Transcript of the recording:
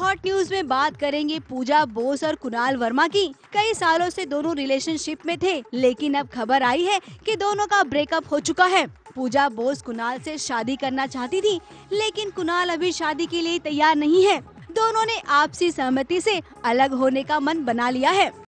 hot news में बात करेंगे पूजा बोस और कुणाल वर्मा की कई सालों से दोनों रिलेशनशिप में थे लेकिन अब खबर आई है कि दोनों का ब्रेकअप हो चुका है पूजा बोस कुणाल से शादी करना चाहती थी लेकिन कुणाल अभी शादी के लिए तैयार नहीं है दोनों ने आपसी सहमति से अलग होने का मन बना लिया है